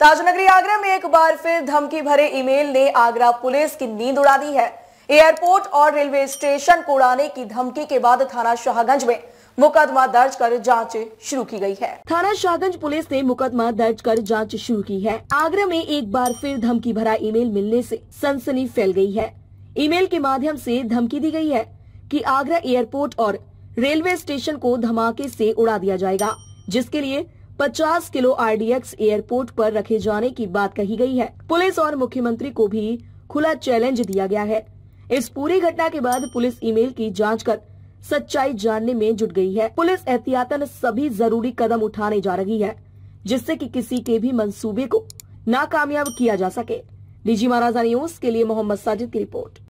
ताजनगरी आगरा में एक बार फिर धमकी भरे ईमेल ने आगरा पुलिस की नींद उड़ा दी है एयरपोर्ट और रेलवे स्टेशन को उड़ाने की धमकी के बाद थाना शाहगंज में मुकदमा दर्ज कर जांच शुरू की गई है थाना शाहगंज पुलिस ने मुकदमा दर्ज कर जांच शुरू की है आगरा में एक बार फिर धमकी भरा ईमेल मिलने से सनसनी फैल गई है ईमेल के माध्यम से धमकी दी गई है कि आगरा एयरपोर्ट और रेलवे स्टेशन को धमाके से उड़ा दिया जाएगा जिसके लिए 50 किलो आरडीएक्स एयरपोर्ट पर रखे जाने की बात कही गई है पुलिस और मुख्यमंत्री को भी खुला चैलेंज दिया गया है इस पूरी घटना के बाद पुलिस ईमेल की जांच कर सच्चाई जानने में जुट गई है पुलिस एहतियातन सभी जरूरी कदम उठाने जा रही है जिससे कि किसी के भी मंसूबे को नाकामयाब किया जा सके डीजी महाराजा न्यूज के लिए मोहम्मद साजिद की रिपोर्ट